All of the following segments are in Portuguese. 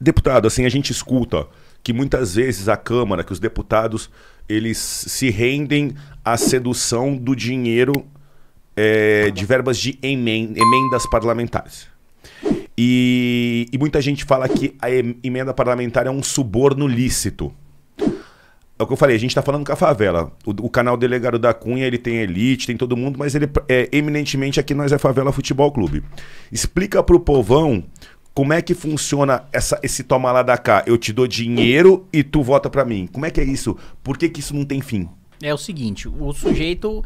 Deputado, assim, a gente escuta que muitas vezes a Câmara, que os deputados, eles se rendem à sedução do dinheiro é, de verbas de emendas parlamentares. E, e, muita gente fala que a emenda parlamentar é um suborno lícito. É o que eu falei, a gente está falando com a favela. O, o, canal Delegado da Cunha, ele tem elite, tem todo mundo, mas ele é eminentemente aqui nós é Favela Futebol Clube. Explica para o povão como é que funciona essa, esse toma lá da cá? Eu te dou dinheiro e tu vota para mim. Como é que é isso? Por que, que isso não tem fim? É o seguinte, o sujeito...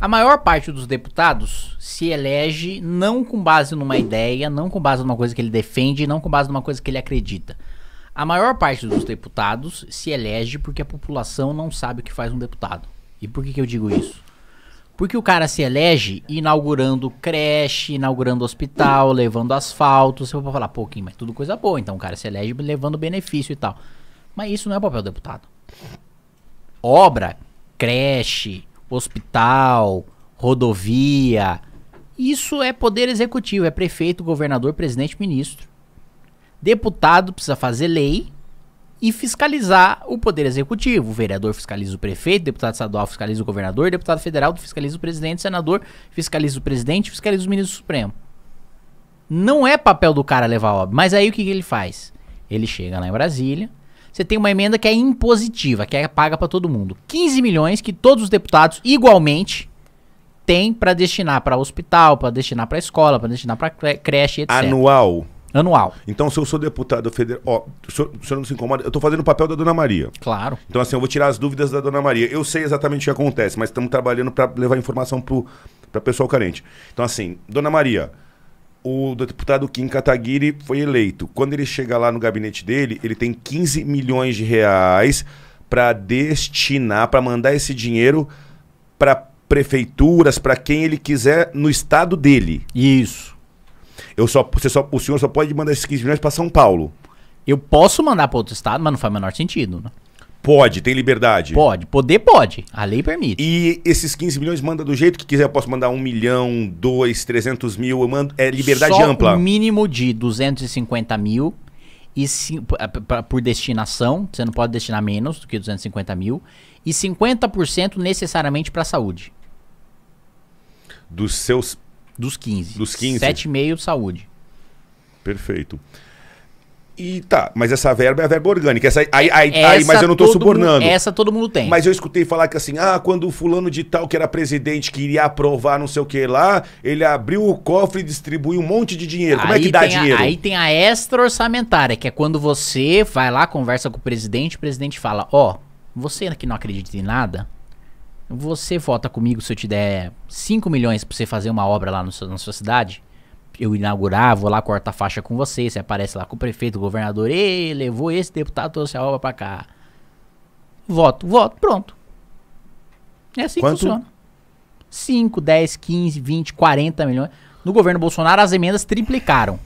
A maior parte dos deputados se elege não com base numa ideia, não com base numa coisa que ele defende, não com base numa coisa que ele acredita. A maior parte dos deputados se elege porque a população não sabe o que faz um deputado. E por que, que eu digo isso? Porque o cara se elege inaugurando creche, inaugurando hospital, levando asfalto. Você vai falar, pô, mas tudo coisa boa. Então o cara se elege levando benefício e tal. Mas isso não é papel do deputado. Obra, creche, hospital, rodovia. Isso é poder executivo, é prefeito, governador, presidente, ministro. Deputado precisa fazer lei e fiscalizar o poder executivo. O vereador fiscaliza o prefeito, deputado estadual fiscaliza o governador, deputado federal fiscaliza o presidente, senador fiscaliza o presidente, fiscaliza o ministro supremo. Não é papel do cara levar óbvio, mas aí o que, que ele faz? Ele chega lá em Brasília, você tem uma emenda que é impositiva, que é paga para todo mundo. 15 milhões que todos os deputados igualmente têm para destinar para hospital, para destinar para escola, para destinar para creche, etc. Anual. Anual. Então, se eu sou deputado federal. Ó, o senhor, o senhor não se incomoda? Eu estou fazendo o papel da dona Maria. Claro. Então, assim, eu vou tirar as dúvidas da dona Maria. Eu sei exatamente o que acontece, mas estamos trabalhando para levar informação para pessoal carente. Então, assim, dona Maria, o deputado Kim Kataguiri foi eleito. Quando ele chega lá no gabinete dele, ele tem 15 milhões de reais para destinar, para mandar esse dinheiro para prefeituras, para quem ele quiser no estado dele. Isso. Eu só, você só, o senhor só pode mandar esses 15 milhões para São Paulo. Eu posso mandar para outro estado, mas não faz o menor sentido. Né? Pode, tem liberdade. Pode, poder pode. A lei permite. E esses 15 milhões manda do jeito que quiser. Eu posso mandar 1 milhão, 2, 300 mil. Eu mando, é liberdade Só ampla. Um mínimo de 250 mil e por destinação. Você não pode destinar menos do que 250 mil. E 50% necessariamente para saúde. Dos seus dos 15. Dos 15. 7,5 saúde. Perfeito. E tá, mas essa verba é a verba orgânica. Essa, aí, aí, essa é, aí mas eu não estou subornando. Mundo, essa todo mundo tem. Mas eu escutei falar que assim, ah, quando o fulano de tal, que era presidente, queria aprovar não sei o que lá, ele abriu o cofre e distribuiu um monte de dinheiro. Como é que dá dinheiro? aí tem a extra orçamentária, que é quando você vai lá, conversa com o presidente, o presidente fala, ó, oh, você que não acredita em nada, você vota comigo se eu te der 5 milhões pra você fazer uma obra lá seu, na sua cidade? Eu inaugurar, vou lá cortar a faixa com você. Você aparece lá com o prefeito, o governador. e levou esse deputado, trouxe a obra pra cá. Voto, voto, pronto. É assim Quanto? que funciona. 5, 10, 15, 20, 40 milhões. No governo Bolsonaro, as emendas triplicaram.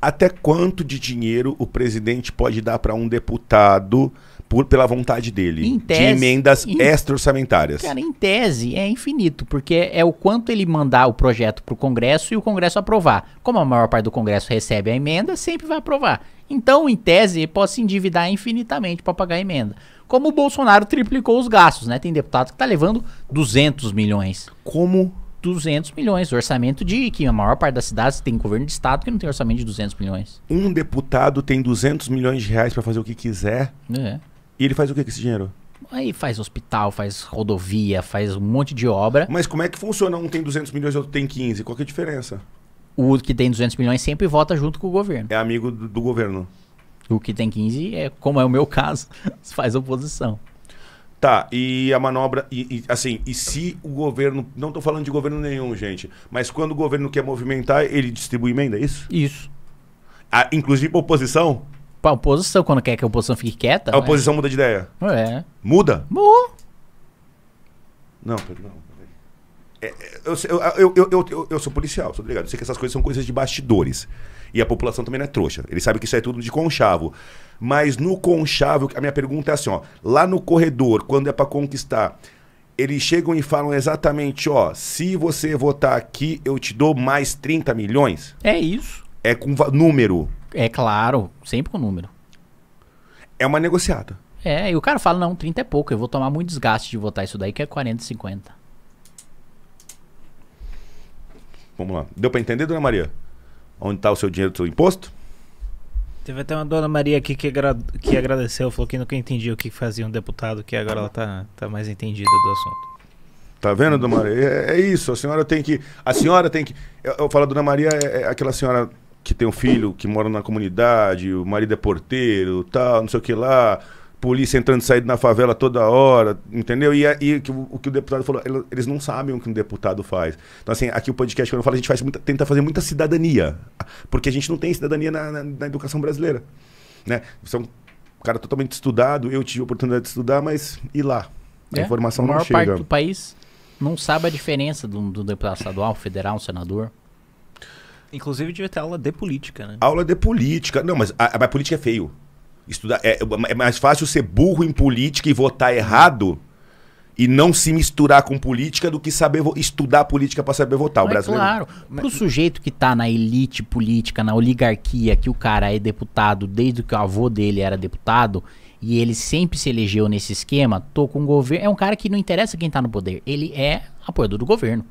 Até quanto de dinheiro o presidente pode dar para um deputado por, pela vontade dele tese, de emendas extra-orçamentárias. Cara, em tese é infinito, porque é o quanto ele mandar o projeto para o Congresso e o Congresso aprovar. Como a maior parte do Congresso recebe a emenda, sempre vai aprovar. Então, em tese, ele pode se endividar infinitamente para pagar a emenda. Como o Bolsonaro triplicou os gastos, né? Tem deputado que está levando 200 milhões. Como 200 milhões. Orçamento de que a maior parte das cidades tem governo de estado que não tem orçamento de 200 milhões. Um deputado tem 200 milhões de reais para fazer o que quiser. É. E ele faz o que com esse dinheiro? Aí faz hospital, faz rodovia, faz um monte de obra. Mas como é que funciona? Um tem 200 milhões, outro tem 15. Qual que é a diferença? O que tem 200 milhões sempre vota junto com o governo. É amigo do, do governo. O que tem 15 é, como é o meu caso, faz oposição. Tá, e a manobra. E, e, assim, e se o governo. Não estou falando de governo nenhum, gente. Mas quando o governo quer movimentar, ele distribui emenda, é isso? Isso. Ah, inclusive oposição? a oposição, quando quer que a oposição fique quieta. A oposição muda de ideia. É. Muda? Muda. Não, perdão. É, é, eu, eu, eu, eu, sou policial, sou ligado. Eu sei que essas coisas são coisas de bastidores. E a população também não é trouxa. Ele sabe que isso é tudo de conchavo. Mas no conchavo, a minha pergunta é assim: ó, lá no corredor, quando é para conquistar, eles chegam e falam exatamente: ó, se você votar aqui, eu te dou mais 30 milhões? É isso. É com número. É claro, sempre com número. É uma negociada. É, e o cara fala, não, 30 é pouco, eu vou tomar muito desgaste de votar isso daí, que é 40, 50. Vamos lá. Deu pra entender, dona Maria? Onde tá o seu dinheiro do seu imposto? Teve até uma dona Maria aqui que, agra que agradeceu, falou que nunca entendia o que fazia um deputado, que agora ela tá, tá mais entendida do assunto. Tá vendo, dona Maria? É, é isso, a senhora tem que. A senhora tem que. Eu, eu falo, dona Maria é, é aquela senhora que tem um filho que mora na comunidade, o marido é porteiro, tal, não sei o que lá, polícia entrando e saindo na favela toda hora, entendeu? E, é, e o, o que o deputado falou, eles não sabem o que um deputado faz. Então, assim, aqui o podcast, quando eu falo, a gente faz muita, tenta fazer muita cidadania, porque a gente não tem cidadania na, na, na educação brasileira, né? Você é um cara totalmente estudado, eu tive a oportunidade de estudar, mas e lá? A é, informação a maior não chega. parte do país não sabe a diferença do, do deputado estadual, federal, um senador. Inclusive devia ter aula de política, né? Aula de política. Não, mas a, a política é feio. Estudar, é, é, mais fácil ser burro em política e votar errado e não se misturar com política do que saber estudar política para saber votar. o é brasileiro. Claro, para o sujeito que está na elite política, na oligarquia, que o cara é deputado desde que o avô dele era deputado e ele sempre se elegeu nesse esquema, tô com o governo. É um cara que não interessa quem está no poder, ele é apoiador do governo.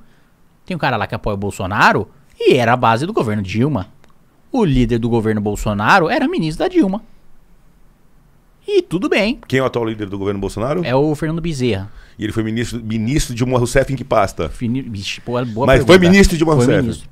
Tem um cara lá que apoia o Bolsonaro e era a base do governo Dilma. O líder do governo Bolsonaro era ministro da Dilma. E tudo bem. Quem é o atual líder do governo Bolsonaro? É o Fernando Bezerra. E ele foi ministro, ministro de uma Rousseff em que pasta? Fini, bicho, boa Mas pergunta. foi ministro de uma Rousseff. Foi ministro.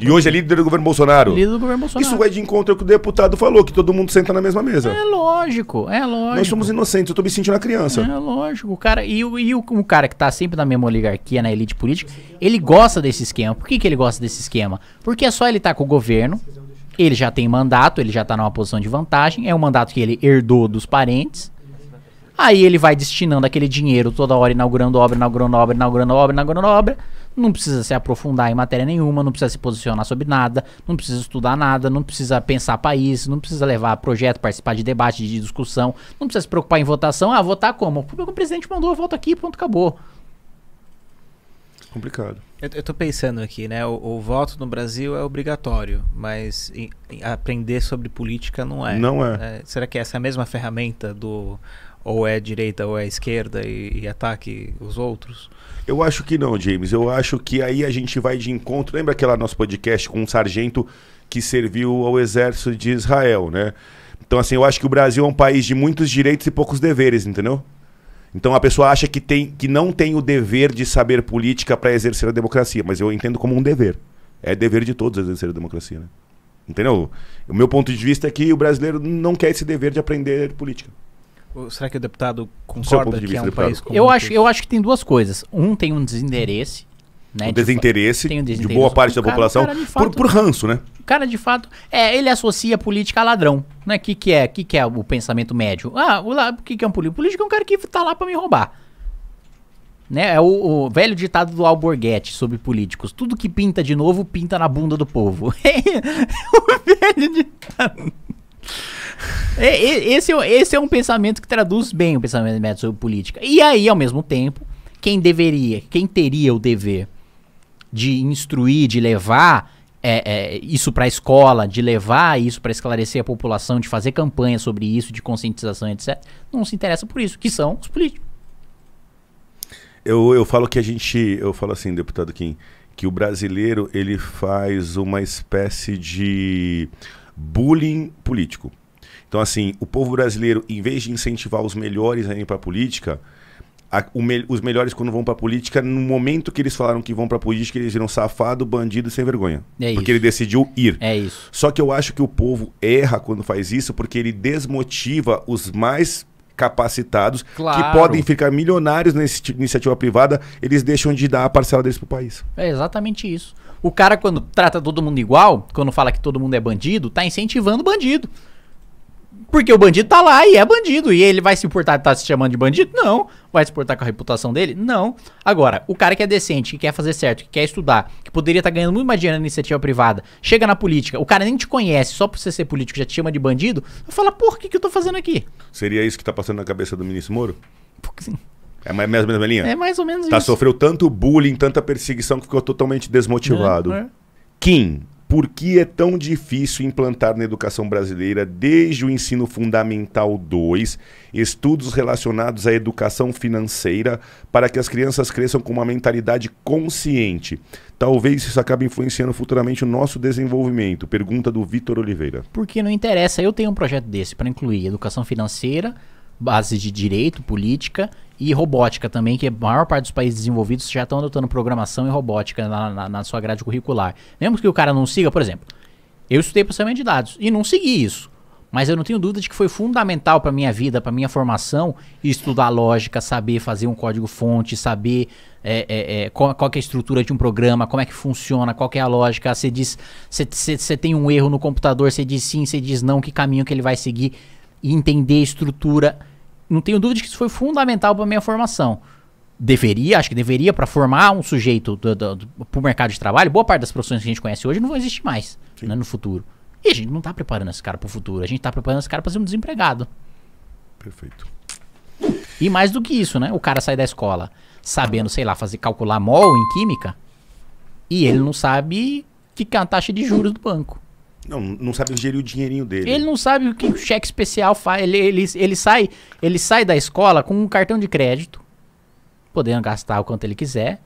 E hoje é líder do governo Bolsonaro. Líder do governo Bolsonaro. Isso é vai de encontro ao que o deputado falou, que todo mundo senta na mesma mesa. É lógico, é lógico. Nós somos inocentes, eu tô me sentindo na criança. É lógico. O cara, e, o, e o, o cara que tá sempre na mesma oligarquia, na elite política, ele gosta desse esquema. Por que, que ele gosta desse esquema? Porque é só ele tá com o governo, ele já tem mandato, ele já tá numa posição de vantagem, é um mandato que ele herdou dos parentes. Aí ele vai destinando aquele dinheiro toda hora, inaugurando obra, inaugurando obra, inaugurando obra, inaugurando obra. Inaugurando obra não precisa se aprofundar em matéria nenhuma, não precisa se posicionar sobre nada, não precisa estudar nada, não precisa pensar país, não precisa levar projeto, participar de debate, de discussão, não precisa se preocupar em votação. Ah, votar como? O presidente mandou, eu voto aqui, ponto, acabou complicado. Eu, eu tô pensando aqui, né? O, o, voto no Brasil é obrigatório, mas em, em aprender sobre política não é. Não é. é. Será que essa é a mesma ferramenta do ou é direita ou é esquerda e, e, ataque os outros? Eu acho que não, James. Eu acho que aí a gente vai de encontro. Lembra aquele nosso podcast com um sargento que serviu ao exército de Israel, né? Então, assim, eu acho que o Brasil é um país de muitos direitos e poucos deveres, entendeu? Então a pessoa acha que, tem, que não tem o dever de saber política para exercer a democracia, mas eu entendo como um dever. É dever de todos exercer a democracia. Né? Entendeu? O meu ponto de vista é que o brasileiro não quer esse dever de aprender política. Será que o deputado concorda de que é vista, é um deputado? país eu acho, eu acho que tem duas coisas. Um tem um desinteresse. Né, um de desinteresse, tem um desinteresse de boa parte da cara, população cara, fato, por, por ranço, né? cara de fato, é, ele associa política a ladrão, né? Que que é, que que é o pensamento médio? Ah, o, que que é um político? O político é um cara que tá lá para me roubar. Né? É o, o, velho ditado do Alborguete sobre políticos. Tudo que pinta de novo, pinta na bunda do povo. o velho ditado. É, esse, é esse é um pensamento que traduz bem o pensamento médio sobre política. E aí, ao mesmo tempo, quem deveria, quem teria o dever de instruir, de levar é, é, isso para a escola, de levar isso para esclarecer a população, de fazer campanha sobre isso, de conscientização, etc., não se interessa por isso, que são os políticos. Eu, eu falo que a gente, eu falo assim, deputado Kim, que o brasileiro ele faz uma espécie de bullying político. Então, assim, o povo brasileiro, em vez de incentivar os melhores a ir para a política, a, me, os melhores quando vão para política, no momento que eles falaram que vão para política, eles viram safado, bandido sem vergonha. É porque isso. ele decidiu ir. É isso. Só que eu acho que o povo erra quando faz isso, porque ele desmotiva os mais capacitados claro. que podem ficar milionários na iniciativa privada, eles deixam de dar a parcela deles pro país. É exatamente isso. O cara, quando trata todo mundo igual, quando fala que todo mundo é bandido, tá incentivando o bandido. Porque o bandido tá lá e é bandido. E ele vai se importar de tá se chamando de bandido? Não. Vai se importar com a reputação dele? Não. Agora, o cara que é decente, que quer fazer certo, que quer estudar, que poderia estar tá ganhando muito mais dinheiro na iniciativa privada, chega na política, o cara nem te conhece, só por você ser político já te chama de bandido, fala, por que, que eu tô fazendo aqui? Seria isso que tá passando na cabeça do ministro Moro? Porque sim. É mais, mais ou menos a linha? É mais ou menos tá, isso. Sofreu tanto bullying, tanta perseguição que ficou totalmente desmotivado. É, é. Kim, por que é tão difícil implantar na educação brasileira, desde o ensino fundamental 2, estudos relacionados à educação financeira para que as crianças cresçam com uma mentalidade consciente? Talvez isso acabe influenciando futuramente o nosso desenvolvimento. Pergunta do Vitor Oliveira. Porque não interessa. Eu tenho um projeto desse para incluir educação financeira, base de direito, política e robótica também, que a maior parte dos países desenvolvidos já estão adotando programação e robótica na, na, na sua grade curricular. Lembra que o cara não siga, por exemplo, eu estudei processamento de dados e não segui isso. Mas eu não tenho dúvida de que foi fundamental para minha vida, para minha formação, estudar lógica, saber fazer um código-fonte, saber é, é, é, qual, qual é a estrutura de um programa, como é que funciona, qual é a lógica. Você diz, você tem um erro no computador, você diz sim, você diz não, que caminho que ele vai seguir, e entender a estrutura não tenho dúvida de que isso foi fundamental para minha formação. Deveria, acho que deveria, para formar um sujeito para o mercado de trabalho. Boa parte das profissões que a gente conhece hoje não vão existir mais né, no futuro. E a gente não está preparando esse cara para o futuro. A gente está preparando esse cara para ser um desempregado. Perfeito. E mais do que isso, né? O cara sai da escola sabendo, sei lá, fazer calcular mol em química e ele não sabe que é a taxa de juros do banco. Não, não sabe gerir o dinheirinho dele. Ele não sabe o que o cheque especial faz. Ele, ele, ele, sai, ele sai da escola com um cartão de crédito, podendo gastar o quanto ele quiser,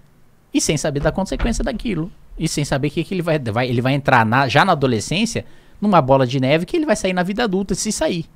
e sem saber da consequência daquilo. E sem saber que, que ele vai, vai. Ele vai entrar na, já na adolescência numa bola de neve que ele vai sair na vida adulta, se sair.